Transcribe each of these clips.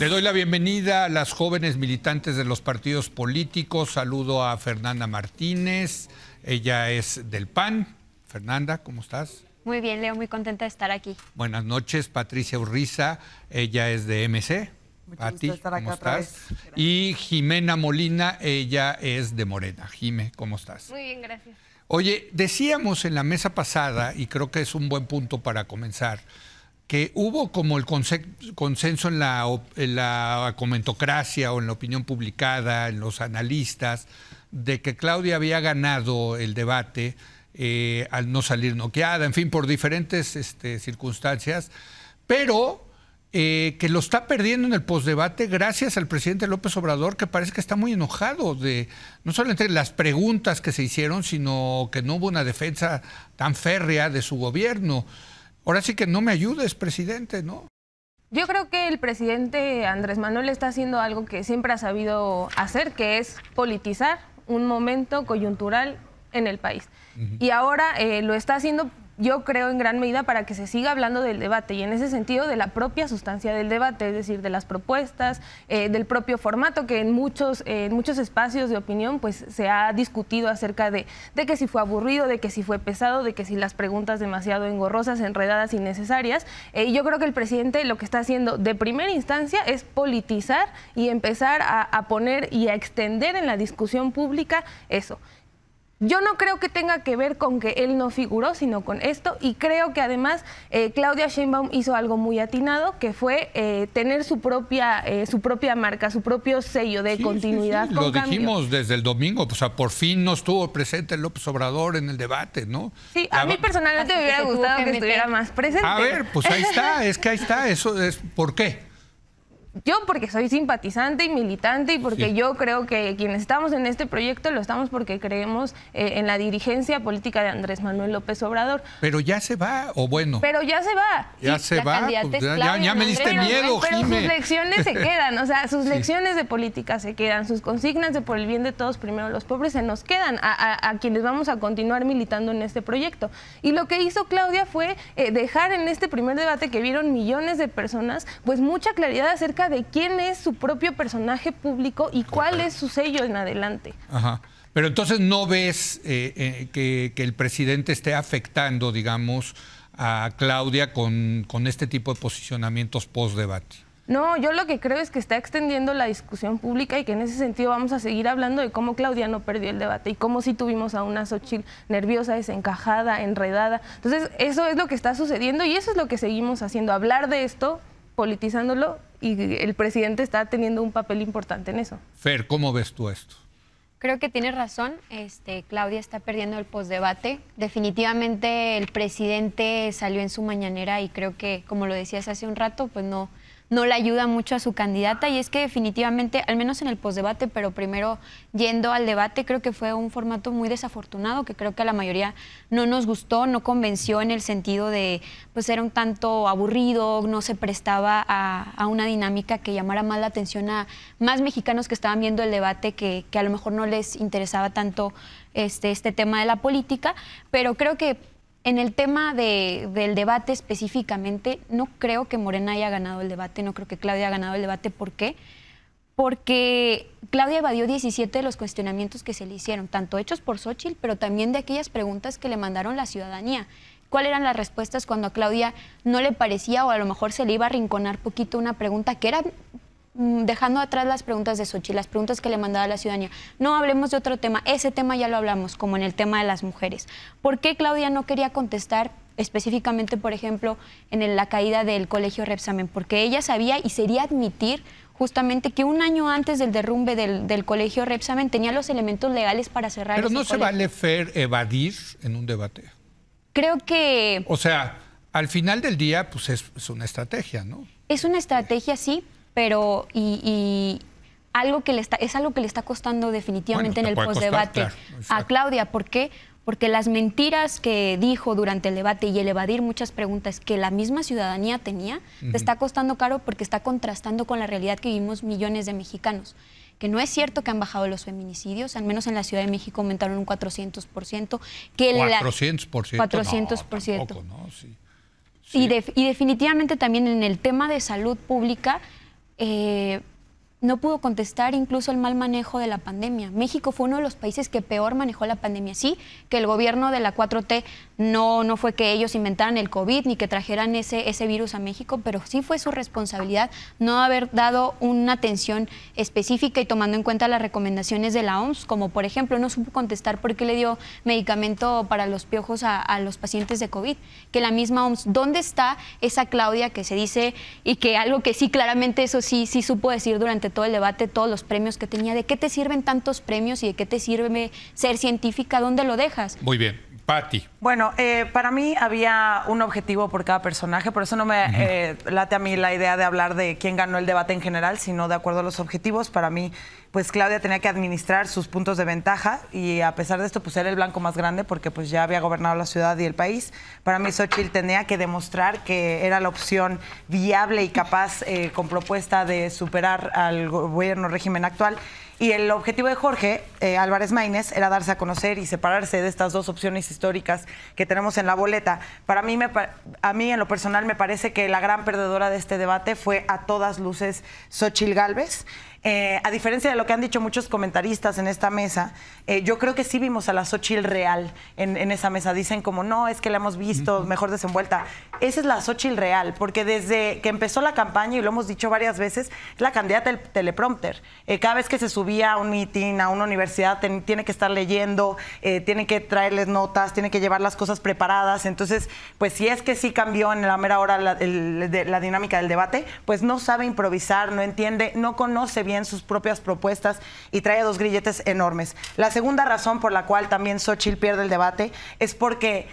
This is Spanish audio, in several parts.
Le doy la bienvenida a las jóvenes militantes de los partidos políticos. Saludo a Fernanda Martínez, ella es del PAN. Fernanda, ¿cómo estás? Muy bien, Leo, muy contenta de estar aquí. Buenas noches, Patricia Urriza, ella es de MC. Mucho estar acá Y Jimena Molina, ella es de Morena. Jime, ¿cómo estás? Muy bien, gracias. Oye, decíamos en la mesa pasada, y creo que es un buen punto para comenzar, que hubo como el consenso en la, comentocracia o en la opinión publicada, en los analistas, de que Claudia había ganado el debate eh, al no salir noqueada, en fin, por diferentes este, circunstancias, pero eh, que lo está perdiendo en el postdebate gracias al presidente López Obrador, que parece que está muy enojado de no solamente las preguntas que se hicieron, sino que no hubo una defensa tan férrea de su gobierno. Ahora sí que no me ayudes, presidente, ¿no? Yo creo que el presidente Andrés Manuel está haciendo algo que siempre ha sabido hacer, que es politizar un momento coyuntural en el país. Y ahora eh, lo está haciendo yo creo en gran medida para que se siga hablando del debate y en ese sentido de la propia sustancia del debate, es decir, de las propuestas, eh, del propio formato que en muchos, eh, en muchos espacios de opinión pues se ha discutido acerca de, de que si fue aburrido, de que si fue pesado, de que si las preguntas demasiado engorrosas, enredadas, innecesarias. Eh, yo creo que el presidente lo que está haciendo de primera instancia es politizar y empezar a poner y a extender en la discusión pública eso. Yo no creo que tenga que ver con que él no figuró, sino con esto. Y creo que además eh, Claudia Sheinbaum hizo algo muy atinado, que fue eh, tener su propia, eh, su propia marca, su propio sello de continuidad. Lo dijimos desde el domingo, o sea, por fin no estuvo presente López Obrador en el debate, ¿no? Sí, a mí personalmente me hubiera gustado que, estuviera más presente. A ver, pues ahí está, es que ahí está, eso es, ¿por qué? yo porque soy simpatizante y militante y porque yo creo que quienes estamos en este proyecto lo estamos porque creemos eh, en la dirigencia política de Andrés Manuel López Obrador. Pero ya se va, o bueno. Pero ya se va. Ya se va. Pues, ya, me diste miedo, Pero sus lecciones se quedan, o sea, sus lecciones de política se quedan, sus consignas de por el bien de todos, primero los pobres, se nos quedan a, quienes vamos a continuar militando en este proyecto. Y lo que hizo Claudia fue eh, dejar en este primer debate que vieron millones de personas, pues mucha claridad acerca de quién es su propio personaje público y cuál es su sello en adelante. Ajá. Pero entonces no ves eh, eh, que, el presidente esté afectando, digamos, a Claudia con, con este tipo de posicionamientos post-debate. No, yo lo que creo es que está extendiendo la discusión pública y que en ese sentido vamos a seguir hablando de cómo Claudia no perdió el debate y cómo sí tuvimos a una Xochitl nerviosa, desencajada, enredada. Entonces, eso es lo que está sucediendo y eso es lo que seguimos haciendo, hablar de esto politizándolo y el presidente está teniendo un papel importante en eso. Fer, ¿cómo ves tú esto? Creo que tienes razón, este, Claudia está perdiendo el postdebate. Definitivamente el presidente salió en su mañanera y creo que, como lo decías hace un rato, pues no, no le ayuda mucho a su candidata y es que definitivamente, al menos en el postdebate, pero primero yendo al debate, creo que fue un formato muy desafortunado que creo que a la mayoría no nos gustó, no convenció en el sentido de pues era un tanto aburrido, no se prestaba a, una dinámica que llamara más la atención a más mexicanos que estaban viendo el debate que, a lo mejor no les interesaba tanto este, este tema de la política, pero creo que en el tema de, del debate específicamente, no creo que Morena haya ganado el debate, no creo que Claudia haya ganado el debate. ¿Por qué? Porque Claudia evadió 17 de los cuestionamientos que se le hicieron, tanto hechos por Xochitl, pero también de aquellas preguntas que le mandaron la ciudadanía. ¿Cuáles eran las respuestas cuando a Claudia no le parecía o a lo mejor se le iba a rinconar poquito una pregunta que era... Mm, dejando atrás las preguntas de Sochi, las preguntas que le mandaba la ciudadanía, no hablemos de otro tema, ese tema ya lo hablamos, como en el tema de las mujeres. ¿Por qué Claudia no quería contestar específicamente, por ejemplo, en la caída del colegio Repsamen? Porque ella sabía y sería admitir justamente que un año antes del derrumbe del, colegio Repsamen tenía los elementos legales para cerrar. Pero no se vale Fer evadir en un debate. Creo que... O sea, al final del día, pues es una estrategia, ¿no? Es una estrategia, sí, pero y, algo que le está, es algo que le está costando definitivamente en el postdebate a Claudia. ¿Por qué? Porque las mentiras que dijo durante el debate y el evadir muchas preguntas que la misma ciudadanía tenía, le está costando caro porque está contrastando con la realidad que vivimos millones de mexicanos que no es cierto que han bajado los feminicidios, al menos en la Ciudad de México aumentaron un 400%. Que 400%. 400%. No, no, y definitivamente también en el tema de salud pública, eh, no pudo contestar incluso el mal manejo de la pandemia. México fue uno de los países que peor manejó la pandemia. Sí, que el gobierno de la 4T no, no fue que ellos inventaran el COVID ni que trajeran ese, ese virus a México, pero sí fue su responsabilidad no haber dado una atención específica y tomando en cuenta las recomendaciones de la OMS, como por ejemplo no supo contestar por qué le dio medicamento para los piojos a, los pacientes de COVID, que la misma OMS, ¿dónde está esa Claudia que se dice y que algo que sí claramente eso sí, sí supo decir durante todo el debate todos los premios que tenía. ¿De qué te sirven tantos premios y de qué te sirve ser científica? ¿Dónde lo dejas? Muy bien. Bueno, eh, para mí había un objetivo por cada personaje, por eso no me eh, late a mí la idea de hablar de quién ganó el debate en general, sino de acuerdo a los objetivos. Para mí, pues Claudia tenía que administrar sus puntos de ventaja y a pesar de esto, pues era el blanco más grande porque pues ya había gobernado la ciudad y el país. Para mí, Xochitl tenía que demostrar que era la opción viable y capaz eh, con propuesta de superar al gobierno régimen actual. Y el objetivo de Jorge eh, Álvarez Maínez era darse a conocer y separarse de estas dos opciones históricas que tenemos en la boleta. Para mí, me, a mí en lo personal, me parece que la gran perdedora de este debate fue a todas luces Xochil Gálvez. Eh, a diferencia de lo que han dicho muchos comentaristas en esta mesa, eh, yo creo que sí vimos a la Xochitl real en, esa mesa. Dicen como, no, es que la hemos visto, mejor desenvuelta. Esa es la Xochitl real, porque desde que empezó la campaña, y lo hemos dicho varias veces, la candidata del teleprompter. Eh, cada vez que se subía a un meeting, a una universidad, tiene que estar leyendo, tiene que traerles notas, tiene que llevar las cosas preparadas. Entonces, pues si es que sí cambió en la mera hora la dinámica del debate, pues no sabe improvisar, no entiende, no conoce bien sus propias propuestas y trae dos grilletes enormes. La segunda razón por la cual también Xochitl pierde el debate es porque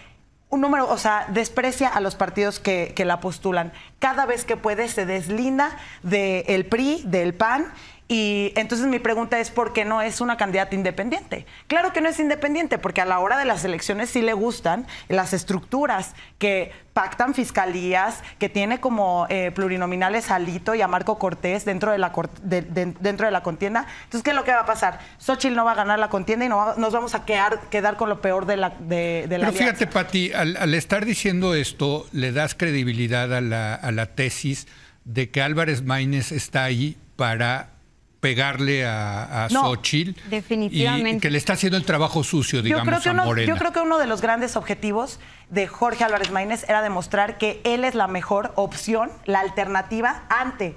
un número, o sea, desprecia a los partidos que, la postulan. Cada vez que puede se deslinda del PRI, del PAN y entonces mi pregunta es, ¿por qué no es una candidata independiente? Claro que no es independiente, porque a la hora de las elecciones sí le gustan las estructuras que pactan fiscalías, que tiene como eh, plurinominales a Lito y a Marco Cortés dentro de, la, dentro de la contienda. Entonces, ¿qué es lo que va a pasar? Xochitl no va a ganar la contienda y nos vamos a quedar, quedar con lo peor de la de, la Pero fíjate, Pati, al, estar diciendo esto, le das credibilidad a la, a la tesis de que Álvarez Maínez está ahí para pegarle a, definitivamente. que le está haciendo el trabajo sucio, digamos, yo creo que a uno, Yo creo que uno de los grandes objetivos de Jorge Álvarez Maínez era demostrar que él es la mejor opción, la alternativa ante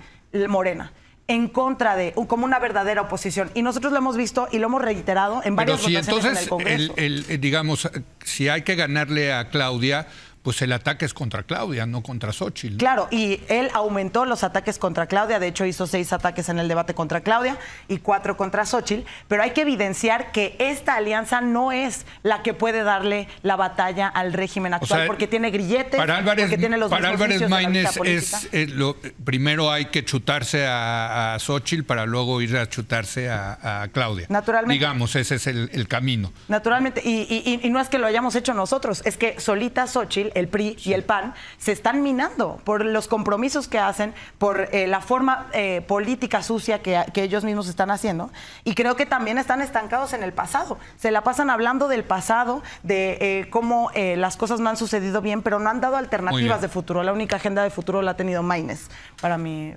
Morena en contra de, como una verdadera oposición. Y nosotros lo hemos visto y lo hemos reiterado en varias Pero si votaciones entonces, en el Congreso. Eh, digamos, si hay que ganarle a Claudia, pues el ataque es contra Claudia, no contra Xochitl. Claro, y él aumentó los ataques contra Claudia, de hecho hizo seis ataques en el debate contra Claudia y cuatro contra Xochitl, pero hay que evidenciar que esta alianza no es la que puede darle la batalla al régimen actual, porque tiene grilletes, para Álvarez, porque tiene los Para Álvarez Maínez es, eh, lo, primero hay que chutarse a, a, para luego ir a chutarse a, Claudia. Naturalmente. Digamos, ese es el, camino. Naturalmente, y, y no es que lo hayamos hecho nosotros, es que solita Xochitl el, PRI y el PAN se están minando por los compromisos que hacen, por eh, la forma eh, política sucia que, ellos mismos están haciendo. Y creo que también están estancados en el pasado. Se la pasan hablando del pasado, de eh, cómo las cosas no han sucedido bien, pero no han dado alternativas de futuro. La única agenda de futuro la ha tenido Maines, para mí.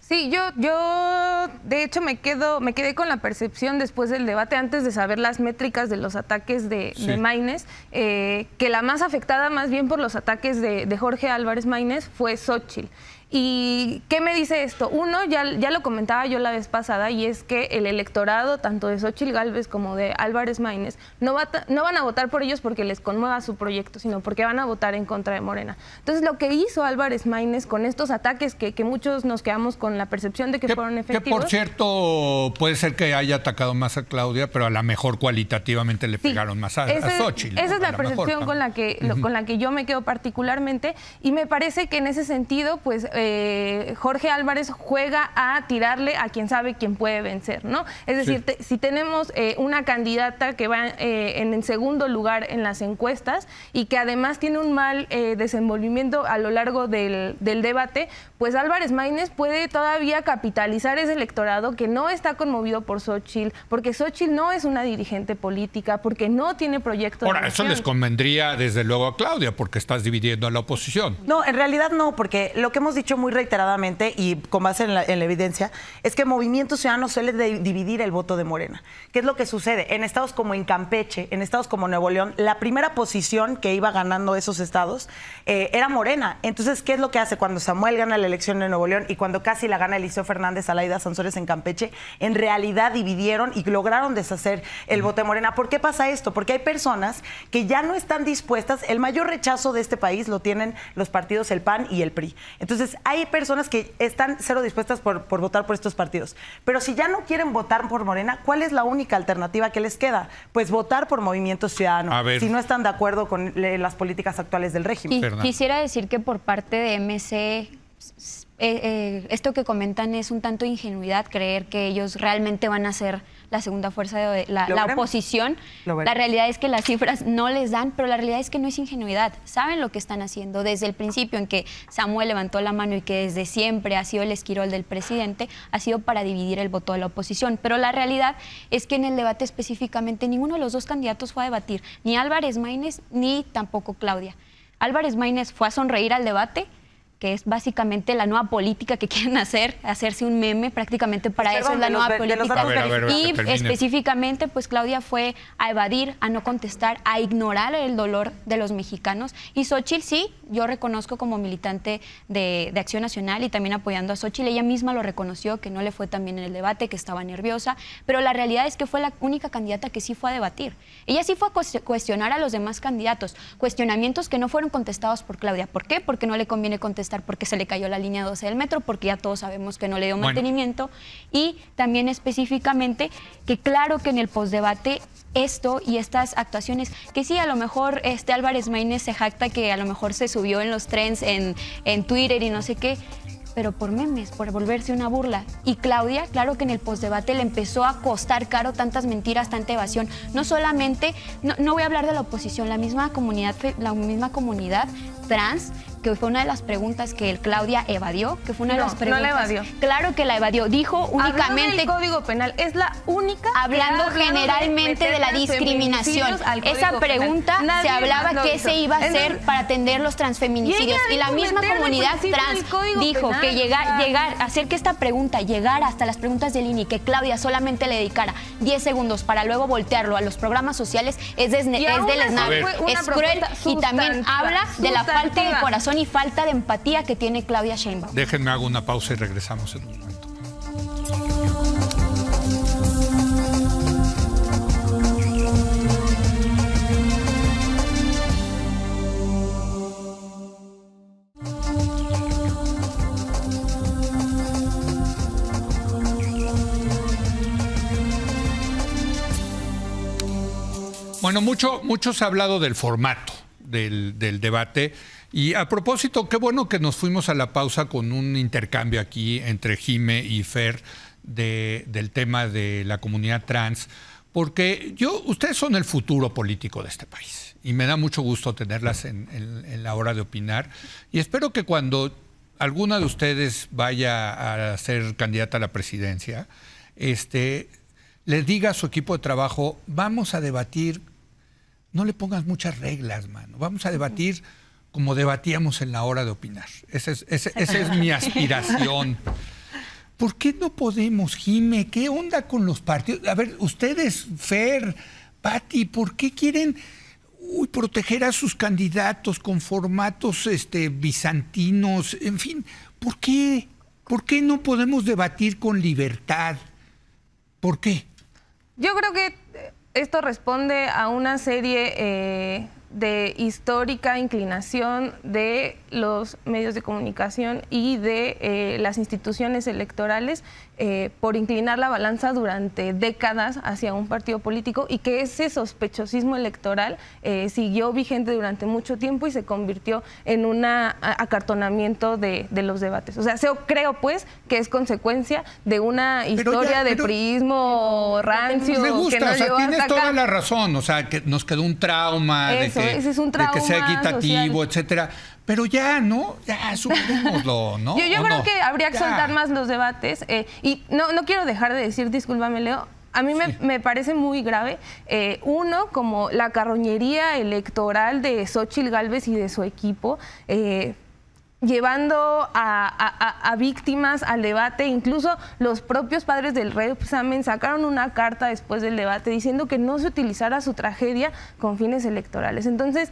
Sí, yo, yo de hecho me quedo, me quedé con la percepción después del debate, antes de saber las métricas de los ataques de, sí. que la más afectada más bien por los ataques de, de Jorge Álvarez Maínez fue Xochitl. ¿Y qué me dice esto? Uno, ya, ya lo comentaba yo la vez pasada, y es que el electorado, tanto de Xochitl Galvez como de Álvarez Maínez, no, va, no van a votar por ellos porque les conmueva su proyecto, sino porque van a votar en contra de Morena. Entonces, lo que hizo Álvarez Maínez con estos ataques que, que muchos nos quedamos con la percepción de que, fueron efectivos. Que, por cierto, puede ser que haya atacado más a Claudia, pero a lo mejor cualitativamente le pegaron más a, Xochitl. Esa es la percepción con la, que, con la que yo me quedo particularmente, y me parece que en ese sentido, pues eh, Jorge Álvarez juega a tirarle a quien sabe quién puede vencer, ¿no? Es decir, si tenemos eh, una candidata que va eh, en el segundo lugar en las encuestas y que además tiene un mal desenvolvimiento a lo largo del, debate, pues Álvarez Maínez puede todavía capitalizar ese electorado que no está conmovido por Xochitl, porque Xochitl no es una dirigente política, porque no tiene proyectos Ahora, eso les convendría desde luego a Claudia, porque estás dividiendo a la oposición. No, en realidad no, porque lo que hemos dicho muy reiteradamente y con base en la, evidencia, es que movimientos ciudadanos suele dividir el voto de Morena. ¿Qué es lo que sucede? En estados como en Campeche, en estados como Nuevo León, la primera posición que iba ganando esos estados eh, era Morena. Entonces, ¿qué es lo que hace cuando Samuel gana la elección de Nuevo León y cuando casi la gana Eliseo Fernández Alaida Sansores en Campeche? En realidad dividieron y lograron deshacer el voto de Morena. ¿Por qué pasa esto? Porque hay personas que ya no están dispuestas, el mayor rechazo de este país lo tienen los partidos el PAN y el PRI. Entonces, hay personas que están cero dispuestas por, votar por estos partidos. Pero si ya no quieren votar por Morena, ¿cuál es la única alternativa que les queda? Pues votar por Movimiento Ciudadano, si no están de acuerdo con las políticas actuales del régimen. Quisiera decir que por parte de MC eh, eh, esto que comentan es un tanto ingenuidad creer que ellos realmente van a ser la segunda fuerza de la, oposición. La realidad es que las cifras no les dan, pero la realidad es que no es ingenuidad. Saben lo que están haciendo desde el principio en que Samuel levantó la mano y que desde siempre ha sido el esquirol del presidente, ha sido para dividir el voto de la oposición. Pero la realidad es que en el debate específicamente ninguno de los dos candidatos fue a debatir, ni Álvarez Maínez ni tampoco Claudia. Álvarez Maínez fue a sonreír al debate que es básicamente la nueva política que quieren hacer, hacerse un meme prácticamente para eso es la nueva política. y específicamente, pues Claudia fue a evadir, a no contestar, a ignorar el dolor de los mexicanos. Y Xochitl sí, yo reconozco como militante de, Acción Nacional y también apoyando a Xochitl, ella misma lo reconoció, que no le fue tan bien en el debate, que estaba nerviosa, pero la realidad es que fue la única candidata que sí fue a debatir. Ella sí fue a cuestionar a los demás candidatos, cuestionamientos que no fueron contestados por Claudia. ¿Por qué? Porque no le conviene contestar porque se le cayó la línea 12 del metro, porque ya todos sabemos que no le dio mantenimiento. Y también específicamente que claro que en el postdebate esto y estas actuaciones, que sí, a lo mejor este Álvarez Maínez se jacta que a lo mejor se subió en los trends, en, en Twitter y no sé qué, pero por memes, por volverse una burla. Y Claudia, claro que en el postdebate le empezó a costar caro tantas mentiras, tanta evasión. No solamente, no, no voy a hablar de la oposición, la misma comunidad, la misma comunidad trans fue una de las preguntas que Claudia evadió, que fue una de las preguntas. No la evadió. Claro que la evadió. Dijo únicamente. el Código Penal es la única. Hablando generalmente de, la discriminación. Esa pregunta se hablaba que se iba a hacer para atender los transfeminicidios y, la misma comunidad trans dijo que llegar, hacer que esta pregunta llegara hasta las preguntas del INI, que Claudia solamente le dedicara 10 segundos para luego voltearlo a los programas sociales es, desne, es deleznable, es cruel y también habla de la falta de corazón y falta de empatía que tiene Claudia Sheinbaum. Déjenme hago una pausa y regresamos en un momento. Bueno, mucho, mucho se ha hablado del formato del debate. Y a propósito, qué bueno que nos fuimos a la pausa con un intercambio aquí entre Jime y Fer del tema de la comunidad trans, porque yo, ustedes son el futuro político de este país y me da mucho gusto tenerlas en, la hora de opinar y espero que cuando alguna de ustedes vaya a ser candidata a la presidencia, este, les diga a su equipo de trabajo, vamos a debatir, no le pongas muchas reglas, mano, vamos a debatir como debatíamos en la hora de opinar. Esa es, mi aspiración. ¿Por qué no podemos, Jime? ¿Qué onda con los partidos? A ver, ustedes, Fer, Patti, ¿por qué quieren proteger a sus candidatos con formatos este, bizantinos? En fin, ¿por qué? ¿Por qué no podemos debatir con libertad? ¿Por qué? Yo creo que esto responde a una serie eh, de histórica inclinación de los medios de comunicación y de eh, las instituciones electorales eh, por inclinar la balanza durante décadas hacia un partido político y que ese sospechosismo electoral eh, siguió vigente durante mucho tiempo y se convirtió en un acartonamiento de, los debates. O sea, creo pues que es consecuencia de una historia de priismo rancio. Me gusta, que tienes toda la razón, o sea, que nos quedó un trauma ese es un trauma de que sea equitativo, etcétera. Pero ya, ¿no? Ya, superémoslo, ¿no? yo, creo que habría que soltar más los debates. Eh, y no, no quiero dejar de decir, discúlpame, Leo, a mí me, parece muy grave, eh, uno, como la carroñería electoral de Xochitl Galvez y de su equipo. Eh, llevando a, víctimas al debate. Incluso los propios padres del examen pues, sacaron una carta después del debate diciendo que no se utilizara su tragedia con fines electorales. Entonces,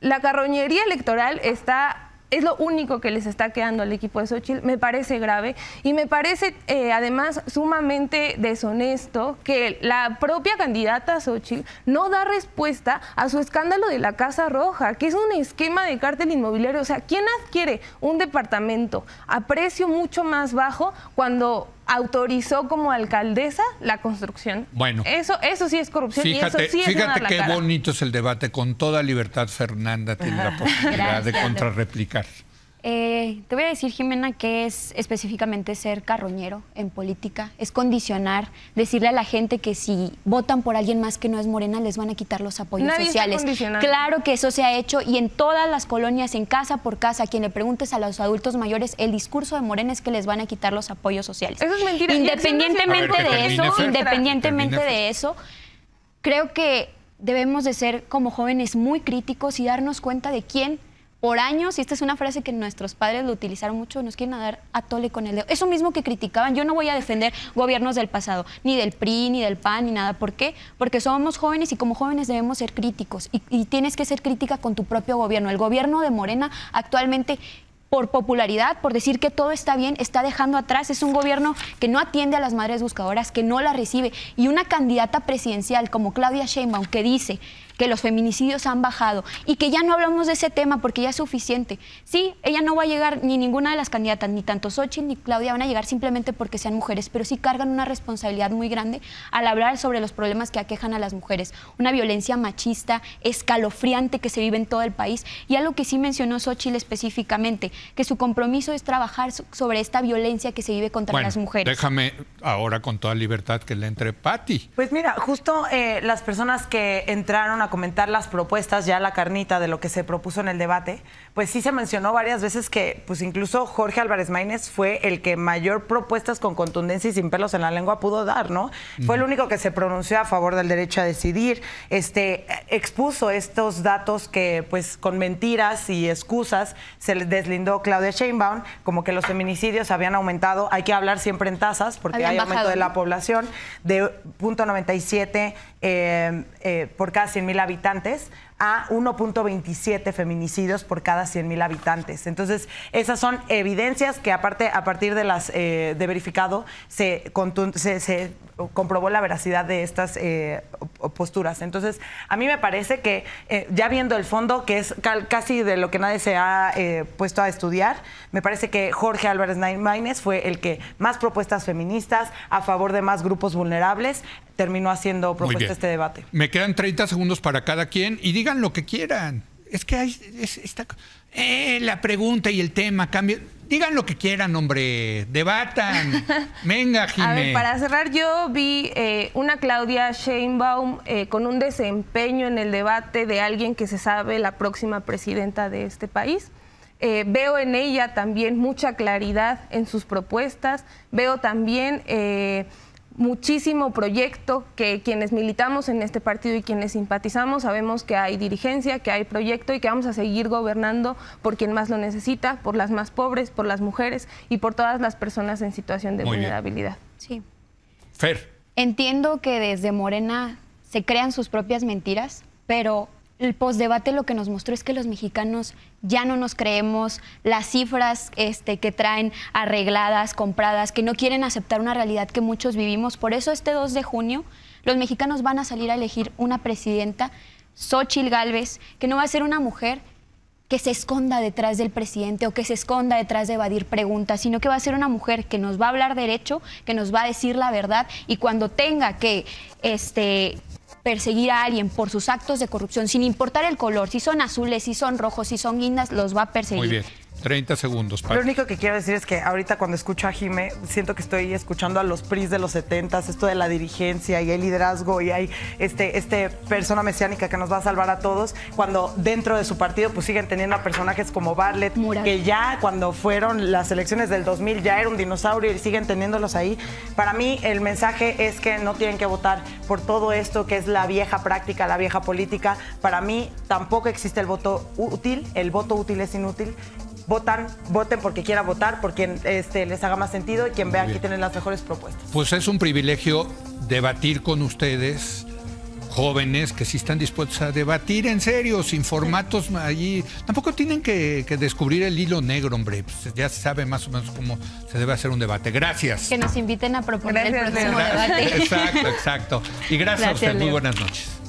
la carroñería electoral está es lo único que les está quedando al equipo de Xochitl. Me parece grave y me parece eh, además sumamente deshonesto que la propia candidata Xochitl no da respuesta a su escándalo de la Casa Roja, que es un esquema de cártel inmobiliario. O sea, ¿quién adquiere un departamento a precio mucho más bajo cuando autorizó como alcaldesa la construcción. Bueno. Eso, eso sí es corrupción. Fíjate, y eso sí fíjate qué bonito es el debate. Con toda libertad, Fernanda tiene la posibilidad de contrarreplicar. Eh, te voy a decir, Jimena, que es específicamente ser carroñero en política, es condicionar, decirle a la gente que si votan por alguien más que no es morena, les van a quitar los apoyos Nadie sociales. Claro que eso se ha hecho y en todas las colonias, en casa por casa, quien le preguntes a los adultos mayores, el discurso de morena es que les van a quitar los apoyos sociales. Eso es mentira. Independientemente de eso, independientemente de eso, creo que debemos de ser como jóvenes muy críticos y darnos cuenta de quién por años, y esta es una frase que nuestros padres lo utilizaron mucho, nos quieren dar a tole con el dedo. Eso mismo que criticaban, yo no voy a defender gobiernos del pasado, ni del PRI, ni del PAN, ni nada. ¿Por qué? Porque somos jóvenes y como jóvenes debemos ser críticos y, tienes que ser crítica con tu propio gobierno. El gobierno de Morena actualmente por popularidad, por decir que todo está bien, está dejando atrás. Es un gobierno que no atiende a las madres buscadoras, que no la recibe. Y una candidata presidencial como Claudia Sheinbaum, que dice que los feminicidios han bajado y que ya no hablamos de ese tema porque ya es suficiente. Sí, ella no va a llegar, ni ninguna de las candidatas, ni tanto Xochitl ni Claudia van a llegar simplemente porque sean mujeres, pero sí cargan una responsabilidad muy grande al hablar sobre los problemas que aquejan a las mujeres. Una violencia machista, escalofriante que se vive en todo el país y algo que sí mencionó sochi específicamente, que su compromiso es trabajar sobre esta violencia que se vive contra las mujeres. Déjame ahora con toda libertad que le entre Patti. Pues mira, justo eh, las personas que entraron a comentar las propuestas, ya la carnita de lo que se propuso en el debate, pues sí se mencionó varias veces que pues incluso Jorge Álvarez Maínez fue el que mayor propuestas con contundencia y sin pelos en la lengua pudo dar, ¿no? Fue el único que se pronunció a favor del derecho a decidir, este expuso estos datos que pues con mentiras y excusas se les deslindó Claudia Sheinbaum, como que los feminicidios habían aumentado, hay que hablar siempre en tasas porque hay aumento de la población de 0.97 eh, eh, por cada mil habitantes a 1.27 feminicidios por cada 100.000 habitantes. Entonces, esas son evidencias que aparte, a partir de las eh, de verificado, se, comprobó la veracidad de estas eh, posturas. Entonces, a mí me parece que eh, ya viendo el fondo, que es casi de lo que nadie se ha puesto a estudiar, me parece que Jorge Álvarez Maínez fue el que más propuestas feministas a favor de más grupos vulnerables, terminó haciendo propuesta este debate. Me quedan 30 segundos para cada quien y digan lo que quieran. Es que hay eh, la pregunta y el tema cambian. Digan lo que quieran, hombre. Debatan. Venga, Jimé. A ver, para cerrar, yo vi eh, una Claudia Sheinbaum eh, con un desempeño en el debate de alguien que se sabe la próxima presidenta de este país. veo en ella también mucha claridad en sus propuestas, veo también muchísimo proyecto que quienes militamos en este partido y quienes simpatizamos sabemos que hay dirigencia, que hay proyecto y que vamos a seguir gobernando por quien más lo necesita, por las más pobres, por las mujeres y por todas las personas en situación de vulnerabilidad. Sí. Fer. Entiendo que desde Morena se crean sus propias mentiras, pero el postdebate lo que nos mostró es que los mexicanos ya no nos creemos las cifras este, que traen arregladas, compradas, que no quieren aceptar una realidad que muchos vivimos. Por eso este 2 de junio los mexicanos van a salir a elegir una presidenta, Xochil Gálvez, que no va a ser una mujer que se esconda detrás del presidente o que se esconda detrás de evadir preguntas, sino que va a ser una mujer que nos va a hablar derecho, que nos va a decir la verdad y cuando tenga que este, perseguir a alguien por sus actos de corrupción, sin importar el color, si son azules, si son rojos, si son guindas, los va a perseguir. 30 segundos. para Lo único que quiero decir es que ahorita cuando escucho a Jime, siento que estoy escuchando a los PRIs de los 70, esto de la dirigencia y el liderazgo y hay este, este persona mesiánica que nos va a salvar a todos, cuando dentro de su partido pues siguen teniendo a personajes como barlett que ya cuando fueron las elecciones del 2000 ya era un dinosaurio y siguen teniéndolos ahí. Para mí el mensaje es que no tienen que votar por todo esto que es la vieja práctica, la vieja política. Para mí tampoco existe el voto útil, el voto útil es inútil votar, voten porque quiera votar, porque este, les haga más sentido y quien vea que tienen las mejores propuestas. Pues es un privilegio debatir con ustedes jóvenes que sí están dispuestos a debatir en serio, sin formatos allí. Tampoco tienen que, descubrir el hilo negro, hombre. Pues, ya se sabe más o menos cómo se debe hacer un debate. Gracias. Que nos inviten a proponer el próximo debate. Exacto, exacto. Y gracias, a usted. Muy buenas noches.